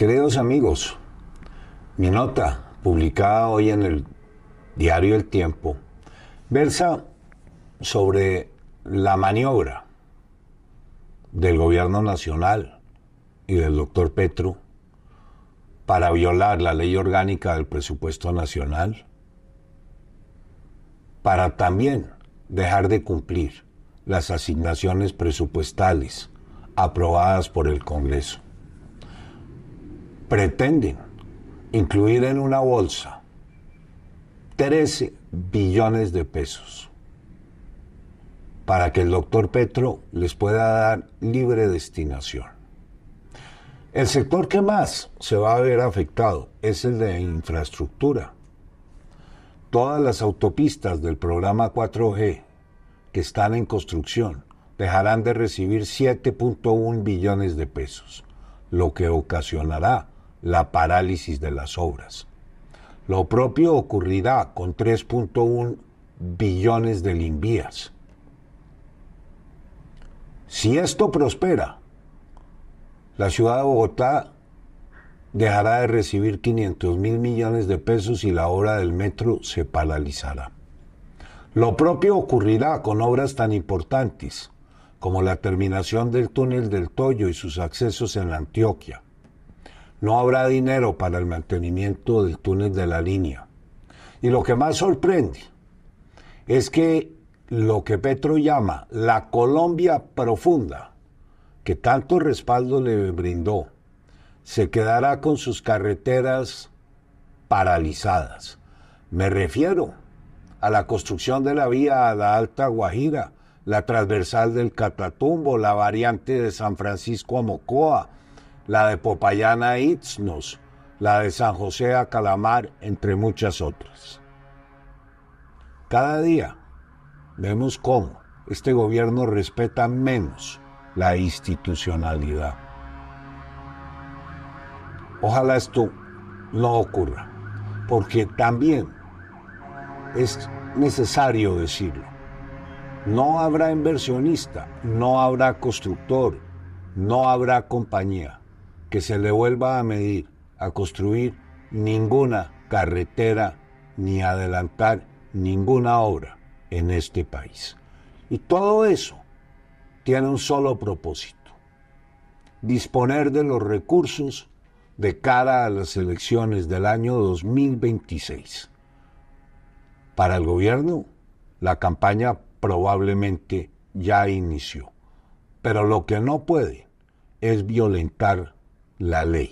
Queridos amigos, mi nota, publicada hoy en el diario El Tiempo, versa sobre la maniobra del gobierno nacional y del doctor Petro para violar la ley orgánica del presupuesto nacional, para también dejar de cumplir las asignaciones presupuestales aprobadas por el Congreso pretenden incluir en una bolsa 13 billones de pesos para que el doctor Petro les pueda dar libre destinación. El sector que más se va a ver afectado es el de infraestructura. Todas las autopistas del programa 4G que están en construcción dejarán de recibir 7.1 billones de pesos, lo que ocasionará la parálisis de las obras. Lo propio ocurrirá con 3.1 billones de limpias. Si esto prospera, la ciudad de Bogotá dejará de recibir 500 mil millones de pesos y la obra del metro se paralizará. Lo propio ocurrirá con obras tan importantes como la terminación del túnel del Toyo y sus accesos en Antioquia, no habrá dinero para el mantenimiento del túnel de la línea. Y lo que más sorprende es que lo que Petro llama la Colombia profunda, que tanto respaldo le brindó, se quedará con sus carreteras paralizadas. Me refiero a la construcción de la vía a la Alta Guajira, la transversal del Catatumbo, la variante de San Francisco a Mocoa, la de Popayana a Itznos, la de San José a Calamar, entre muchas otras. Cada día vemos cómo este gobierno respeta menos la institucionalidad. Ojalá esto no ocurra, porque también es necesario decirlo. No habrá inversionista, no habrá constructor, no habrá compañía que se le vuelva a medir, a construir ninguna carretera ni adelantar ninguna obra en este país. Y todo eso tiene un solo propósito, disponer de los recursos de cara a las elecciones del año 2026. Para el gobierno, la campaña probablemente ya inició, pero lo que no puede es violentar la ley.